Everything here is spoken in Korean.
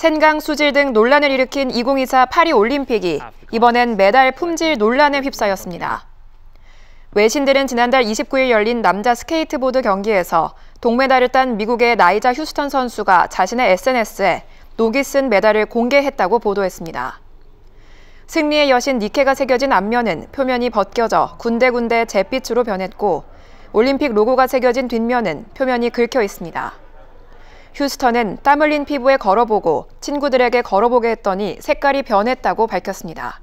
첸강 수질 등 논란을 일으킨 2024 파리 올림픽이 이번엔 메달 품질 논란에 휩싸였습니다. 외신들은 지난달 29일 열린 남자 스케이트보드 경기에서 동메달을 딴 미국의 나이자 휴스턴 선수가 자신의 SNS에 녹이 쓴 메달을 공개했다고 보도했습니다. 승리의 여신 니케가 새겨진 앞면은 표면이 벗겨져 군데군데 잿빛으로 변했고 올림픽 로고가 새겨진 뒷면은 표면이 긁혀 있습니다. 휴스턴은 땀 흘린 피부에 걸어보고 친구들에게 걸어보게 했더니 색깔이 변했다고 밝혔습니다.